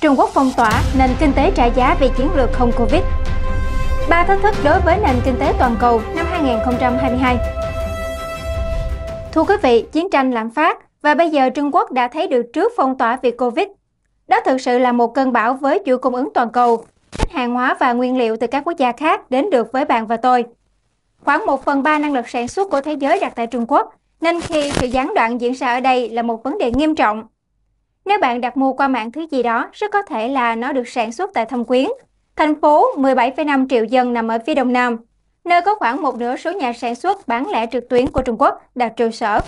Trung Quốc phong tỏa, nền kinh tế trả giá vì chiến lược không Covid. Ba thách thức đối với nền kinh tế toàn cầu năm 2022. Thưa quý vị, chiến tranh lạm phát và bây giờ Trung Quốc đã thấy được trước phong tỏa vì Covid. Đó thực sự là một cơn bão với chuỗi cung ứng toàn cầu, khách hàng hóa và nguyên liệu từ các quốc gia khác đến được với bạn và tôi. Khoảng 1 phần 3 năng lực sản xuất của thế giới đặt tại Trung Quốc, nên khi sự gián đoạn diễn ra ở đây là một vấn đề nghiêm trọng nếu bạn đặt mua qua mạng thứ gì đó, rất có thể là nó được sản xuất tại Thâm Quyến, thành phố 17,5 triệu dân nằm ở phía đông nam, nơi có khoảng một nửa số nhà sản xuất bán lẻ trực tuyến của Trung Quốc đặt trụ sở.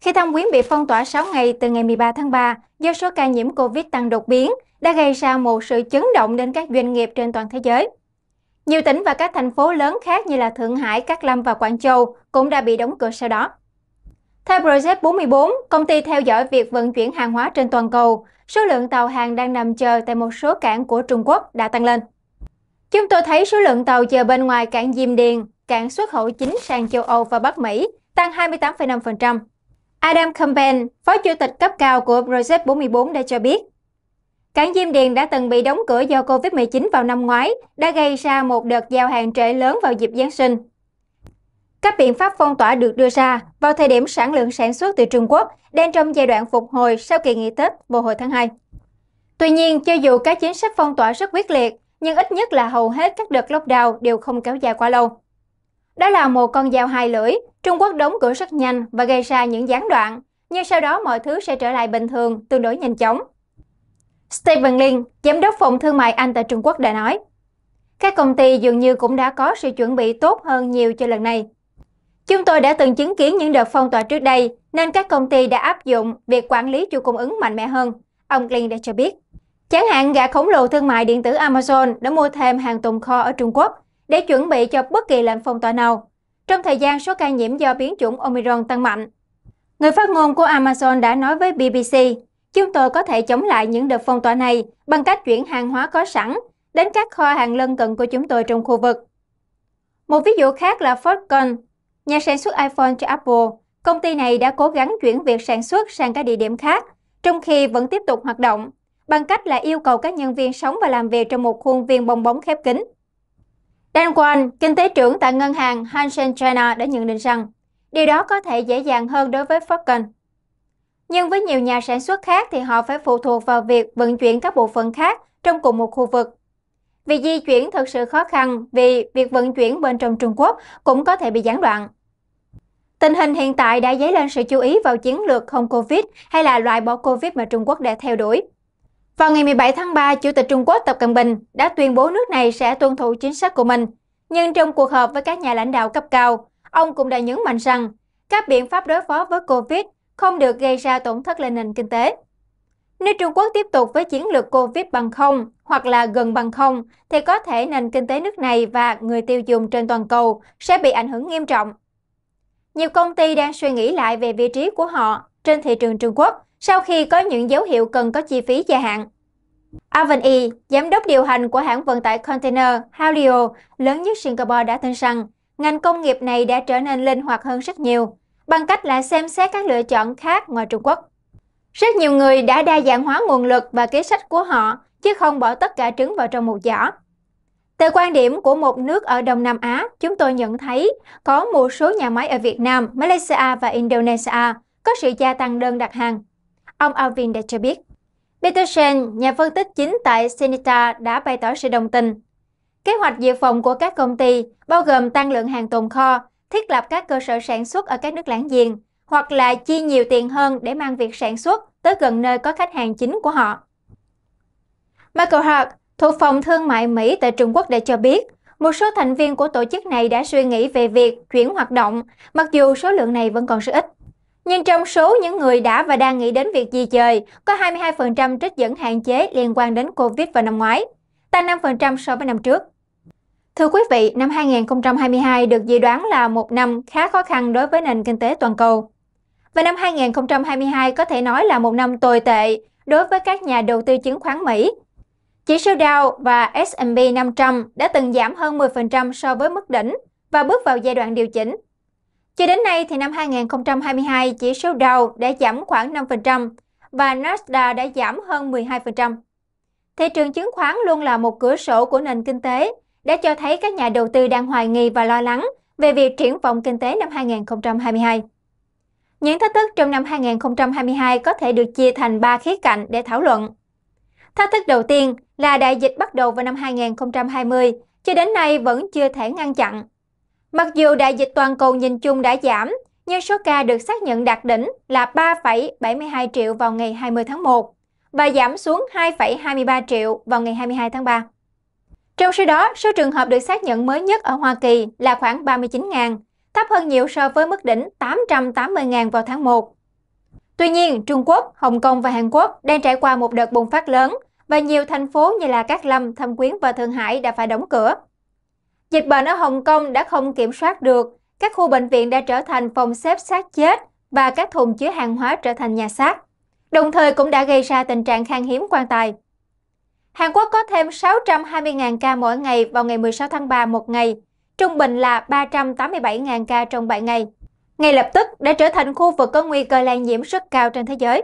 Khi Thâm Quyến bị phong tỏa 6 ngày từ ngày 13 tháng 3 do số ca nhiễm COVID tăng đột biến, đã gây ra một sự chấn động đến các doanh nghiệp trên toàn thế giới. Nhiều tỉnh và các thành phố lớn khác như là Thượng Hải, Cát Lâm và Quảng Châu cũng đã bị đóng cửa sau đó. Theo Project 44, công ty theo dõi việc vận chuyển hàng hóa trên toàn cầu. Số lượng tàu hàng đang nằm chờ tại một số cảng của Trung Quốc đã tăng lên. Chúng tôi thấy số lượng tàu chờ bên ngoài cảng Diêm Điền, cảng xuất khẩu chính sang châu Âu và Bắc Mỹ tăng 28,5%. Adam Campbell, phó chủ tịch cấp cao của Project 44 đã cho biết, cảng Diêm Điền đã từng bị đóng cửa do Covid-19 vào năm ngoái, đã gây ra một đợt giao hàng trễ lớn vào dịp Giáng sinh. Các biện pháp phong tỏa được đưa ra vào thời điểm sản lượng sản xuất từ Trung Quốc đang trong giai đoạn phục hồi sau kỳ nghỉ Tết vào hồi tháng 2. Tuy nhiên, cho dù các chính sách phong tỏa rất quyết liệt, nhưng ít nhất là hầu hết các đợt lockdown đều không kéo dài quá lâu. Đó là một con dao hai lưỡi, Trung Quốc đóng cửa rất nhanh và gây ra những gián đoạn, nhưng sau đó mọi thứ sẽ trở lại bình thường tương đối nhanh chóng. Stephen Lin, giám đốc phòng thương mại Anh tại Trung Quốc đã nói, các công ty dường như cũng đã có sự chuẩn bị tốt hơn nhiều cho lần này. Chúng tôi đã từng chứng kiến những đợt phong tỏa trước đây, nên các công ty đã áp dụng việc quản lý chuỗi cung ứng mạnh mẽ hơn, ông Glenn đã cho biết. Chẳng hạn gã khổng lồ thương mại điện tử Amazon đã mua thêm hàng tồn kho ở Trung Quốc để chuẩn bị cho bất kỳ lệnh phong tỏa nào, trong thời gian số ca nhiễm do biến chủng Omicron tăng mạnh. Người phát ngôn của Amazon đã nói với BBC, chúng tôi có thể chống lại những đợt phong tỏa này bằng cách chuyển hàng hóa có sẵn đến các kho hàng lân cận của chúng tôi trong khu vực. Một ví dụ khác là Foxconn, Nhà sản xuất iPhone cho Apple, công ty này đã cố gắng chuyển việc sản xuất sang các địa điểm khác, trong khi vẫn tiếp tục hoạt động, bằng cách là yêu cầu các nhân viên sống và làm việc trong một khuôn viên bong bóng khép kín. Dan Quan, kinh tế trưởng tại ngân hàng Hang Seng China đã nhận định rằng điều đó có thể dễ dàng hơn đối với Falcon. Nhưng với nhiều nhà sản xuất khác thì họ phải phụ thuộc vào việc vận chuyển các bộ phận khác trong cùng một khu vực vì di chuyển thực sự khó khăn vì việc vận chuyển bên trong Trung Quốc cũng có thể bị gián đoạn. Tình hình hiện tại đã dấy lên sự chú ý vào chiến lược không Covid hay là loại bỏ Covid mà Trung Quốc đã theo đuổi. Vào ngày 17 tháng 3, Chủ tịch Trung Quốc Tập Cận Bình đã tuyên bố nước này sẽ tuân thủ chính sách của mình. Nhưng trong cuộc họp với các nhà lãnh đạo cấp cao, ông cũng đã nhấn mạnh rằng các biện pháp đối phó với Covid không được gây ra tổn thất lên nền kinh tế. Nếu Trung Quốc tiếp tục với chiến lược Covid bằng không hoặc là gần bằng không, thì có thể nền kinh tế nước này và người tiêu dùng trên toàn cầu sẽ bị ảnh hưởng nghiêm trọng. Nhiều công ty đang suy nghĩ lại về vị trí của họ trên thị trường Trung Quốc sau khi có những dấu hiệu cần có chi phí dài hạn. Alvin E, giám đốc điều hành của hãng vận tải container Halio lớn nhất Singapore đã tin rằng ngành công nghiệp này đã trở nên linh hoạt hơn rất nhiều bằng cách là xem xét các lựa chọn khác ngoài Trung Quốc. Rất nhiều người đã đa dạng hóa nguồn lực và kế sách của họ, chứ không bỏ tất cả trứng vào trong một giỏ. Từ quan điểm của một nước ở Đông Nam Á, chúng tôi nhận thấy có một số nhà máy ở Việt Nam, Malaysia và Indonesia có sự gia tăng đơn đặt hàng. Ông Alvin đã cho biết. Peter Peterson, nhà phân tích chính tại Senita, đã bày tỏ sự đồng tình. Kế hoạch dự phòng của các công ty bao gồm tăng lượng hàng tồn kho, thiết lập các cơ sở sản xuất ở các nước láng giềng, hoặc là chi nhiều tiền hơn để mang việc sản xuất tới gần nơi có khách hàng chính của họ. Michael Hart, thuộc phòng thương mại Mỹ tại Trung Quốc đã cho biết, một số thành viên của tổ chức này đã suy nghĩ về việc chuyển hoạt động, mặc dù số lượng này vẫn còn rất ít. Nhưng trong số những người đã và đang nghĩ đến việc di dời, có 22% trích dẫn hạn chế liên quan đến Covid vào năm ngoái, tăng 5% so với năm trước. Thưa quý vị, năm 2022 được dự đoán là một năm khá khó khăn đối với nền kinh tế toàn cầu. Và năm 2022 có thể nói là một năm tồi tệ đối với các nhà đầu tư chứng khoán Mỹ. Chỉ số Dow và S&P 500 đã từng giảm hơn 10% so với mức đỉnh và bước vào giai đoạn điều chỉnh. Cho đến nay thì năm 2022 chỉ số Dow đã giảm khoảng 5% và Nasdaq đã giảm hơn 12%. Thị trường chứng khoán luôn là một cửa sổ của nền kinh tế, đã cho thấy các nhà đầu tư đang hoài nghi và lo lắng về việc triển vọng kinh tế năm 2022. Những thách thức trong năm 2022 có thể được chia thành 3 khía cạnh để thảo luận. Thách thức đầu tiên là đại dịch bắt đầu vào năm 2020, cho đến nay vẫn chưa thể ngăn chặn. Mặc dù đại dịch toàn cầu nhìn chung đã giảm, nhưng số ca được xác nhận đạt đỉnh là 3,72 triệu vào ngày 20 tháng 1 và giảm xuống 2,23 triệu vào ngày 22 tháng 3. Trong số đó, số trường hợp được xác nhận mới nhất ở Hoa Kỳ là khoảng 39.000, thấp hơn nhiều so với mức đỉnh 880.000 vào tháng 1. Tuy nhiên, Trung Quốc, Hồng Kông và Hàn Quốc đang trải qua một đợt bùng phát lớn và nhiều thành phố như là Cát Lâm, Thâm Quyến và Thượng Hải đã phải đóng cửa. Dịch bệnh ở Hồng Kông đã không kiểm soát được, các khu bệnh viện đã trở thành phòng xếp xác chết và các thùng chứa hàng hóa trở thành nhà xác, đồng thời cũng đã gây ra tình trạng khan hiếm quan tài. Hàn Quốc có thêm 620.000 ca mỗi ngày vào ngày 16 tháng 3 một ngày, trung bình là 387.000 ca trong 7 ngày. Ngay lập tức đã trở thành khu vực có nguy cơ lây nhiễm rất cao trên thế giới.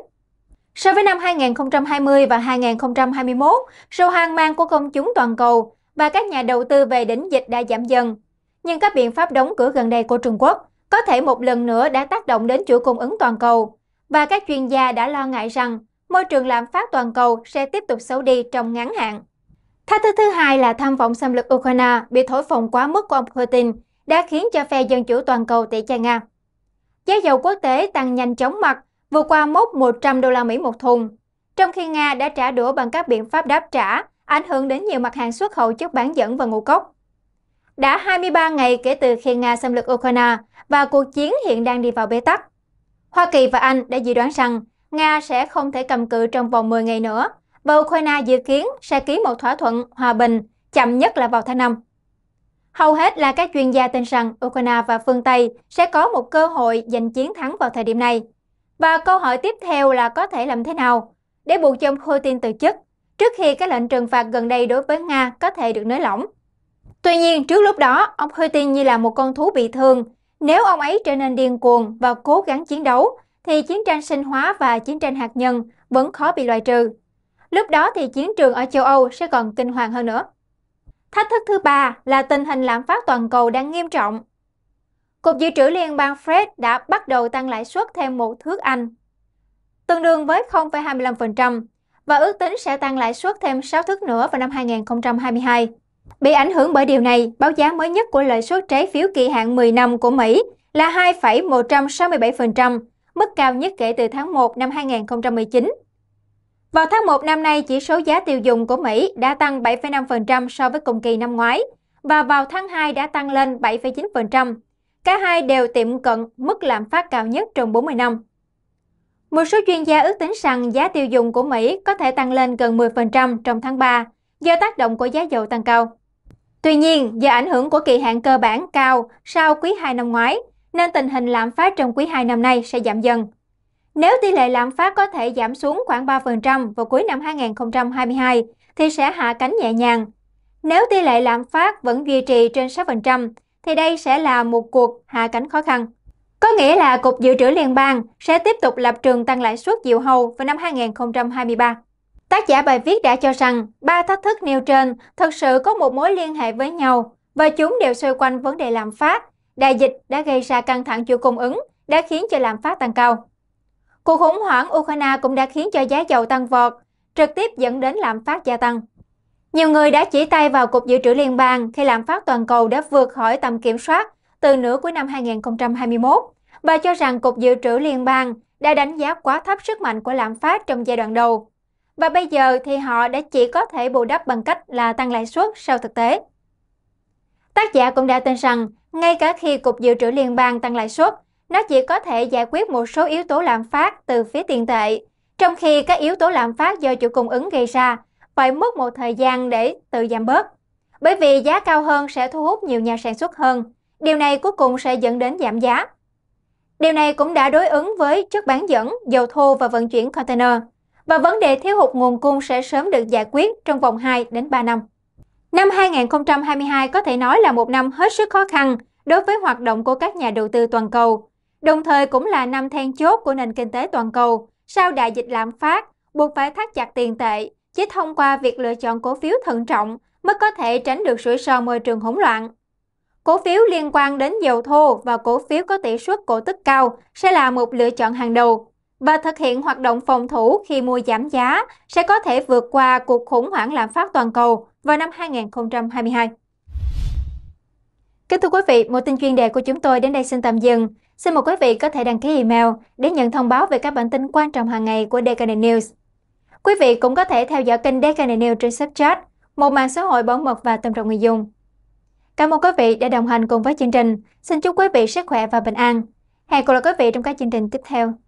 So với năm 2020 và 2021, sự hoang mang của công chúng toàn cầu và các nhà đầu tư về đỉnh dịch đã giảm dần. Nhưng các biện pháp đóng cửa gần đây của Trung Quốc có thể một lần nữa đã tác động đến chuỗi cung ứng toàn cầu. Và các chuyên gia đã lo ngại rằng môi trường lạm phát toàn cầu sẽ tiếp tục xấu đi trong ngắn hạn. Thách thức thứ hai là tham vọng xâm lược Ukraine bị thổi phồng quá mức của ông Putin đã khiến cho phe dân chủ toàn cầu tẩy chay Nga. Giá dầu quốc tế tăng nhanh chóng mặt, vượt qua mốc 100 đô la Mỹ một thùng, trong khi Nga đã trả đũa bằng các biện pháp đáp trả, ảnh hưởng đến nhiều mặt hàng xuất khẩu chất bán dẫn và ngũ cốc. Đã 23 ngày kể từ khi Nga xâm lược Ukraine và cuộc chiến hiện đang đi vào bế tắc. Hoa Kỳ và Anh đã dự đoán rằng Nga sẽ không thể cầm cự trong vòng 10 ngày nữa và Ukraine dự kiến sẽ ký một thỏa thuận hòa bình chậm nhất là vào tháng 5. Hầu hết là các chuyên gia tin rằng Ukraine và phương Tây sẽ có một cơ hội giành chiến thắng vào thời điểm này. Và câu hỏi tiếp theo là có thể làm thế nào để buộc cho ông Putin từ chức trước khi các lệnh trừng phạt gần đây đối với Nga có thể được nới lỏng. Tuy nhiên, trước lúc đó, ông Putin như là một con thú bị thương. Nếu ông ấy trở nên điên cuồng và cố gắng chiến đấu, thì chiến tranh sinh hóa và chiến tranh hạt nhân vẫn khó bị loại trừ. Lúc đó thì chiến trường ở châu Âu sẽ còn kinh hoàng hơn nữa. Thách thức thứ ba là tình hình lạm phát toàn cầu đang nghiêm trọng. Cục Dự trữ Liên bang Fed đã bắt đầu tăng lãi suất thêm một thước Anh, tương đương với 0,25% và ước tính sẽ tăng lãi suất thêm 6 thước nữa vào năm 2022. Bị ảnh hưởng bởi điều này, báo giá mới nhất của lợi suất trái phiếu kỳ hạn 10 năm của Mỹ là 2,167%, mức cao nhất kể từ tháng 1 năm 2019. Vào tháng 1 năm nay, chỉ số giá tiêu dùng của Mỹ đã tăng 7,5% so với cùng kỳ năm ngoái và vào tháng 2 đã tăng lên 7,9%. Cả hai đều tiệm cận mức lạm phát cao nhất trong 40 năm. Một số chuyên gia ước tính rằng giá tiêu dùng của Mỹ có thể tăng lên gần 10% trong tháng 3 do tác động của giá dầu tăng cao. Tuy nhiên, do ảnh hưởng của kỳ hạn cơ bản cao sau quý 2 năm ngoái, nên tình hình lạm phát trong quý 2 năm nay sẽ giảm dần. Nếu tỷ lệ lạm phát có thể giảm xuống khoảng 3% vào cuối năm 2022, thì sẽ hạ cánh nhẹ nhàng. Nếu tỷ lệ lạm phát vẫn duy trì trên 6%, thì đây sẽ là một cuộc hạ cánh khó khăn. Có nghĩa là Cục Dự trữ Liên bang sẽ tiếp tục lập trường tăng lãi suất diệu hầu vào năm 2023. Tác giả bài viết đã cho rằng ba thách thức nêu trên thực sự có một mối liên hệ với nhau và chúng đều xoay quanh vấn đề lạm phát. Đại dịch đã gây ra căng thẳng chuỗi cung ứng, đã khiến cho lạm phát tăng cao. Cuộc khủng hoảng Ukraine cũng đã khiến cho giá dầu tăng vọt, trực tiếp dẫn đến lạm phát gia tăng. Nhiều người đã chỉ tay vào Cục Dự trữ Liên bang khi lạm phát toàn cầu đã vượt khỏi tầm kiểm soát từ nửa cuối năm 2021 và cho rằng Cục Dự trữ Liên bang đã đánh giá quá thấp sức mạnh của lạm phát trong giai đoạn đầu. Và bây giờ thì họ đã chỉ có thể bù đắp bằng cách là tăng lãi suất sau thực tế. Tác giả cũng đã tin rằng, ngay cả khi Cục Dự trữ Liên bang tăng lãi suất, nó chỉ có thể giải quyết một số yếu tố lạm phát từ phía tiền tệ, trong khi các yếu tố lạm phát do chuỗi cung ứng gây ra phải mất một thời gian để tự giảm bớt. Bởi vì giá cao hơn sẽ thu hút nhiều nhà sản xuất hơn, điều này cuối cùng sẽ dẫn đến giảm giá. Điều này cũng đã đối ứng với chất bán dẫn, dầu thô và vận chuyển container, và vấn đề thiếu hụt nguồn cung sẽ sớm được giải quyết trong vòng 2 đến 3 năm. Năm 2022 có thể nói là một năm hết sức khó khăn đối với hoạt động của các nhà đầu tư toàn cầu đồng thời cũng là năm then chốt của nền kinh tế toàn cầu sau đại dịch lạm phát, buộc phải thắt chặt tiền tệ, chỉ thông qua việc lựa chọn cổ phiếu thận trọng mới có thể tránh được rủi ro môi trường hỗn loạn. Cổ phiếu liên quan đến dầu thô và cổ phiếu có tỷ suất cổ tức cao sẽ là một lựa chọn hàng đầu và thực hiện hoạt động phòng thủ khi mua giảm giá sẽ có thể vượt qua cuộc khủng hoảng lạm phát toàn cầu vào năm 2022. Kính thưa quý vị, một tin chuyên đề của chúng tôi đến đây xin tạm dừng. Xin mời quý vị có thể đăng ký email để nhận thông báo về các bản tin quan trọng hàng ngày của Decanet News. Quý vị cũng có thể theo dõi kênh Decanet News trên Snapchat, một mạng xã hội bảo mật và tôn trọng người dùng. Cảm ơn quý vị đã đồng hành cùng với chương trình. Xin chúc quý vị sức khỏe và bình an. Hẹn gặp lại quý vị trong các chương trình tiếp theo.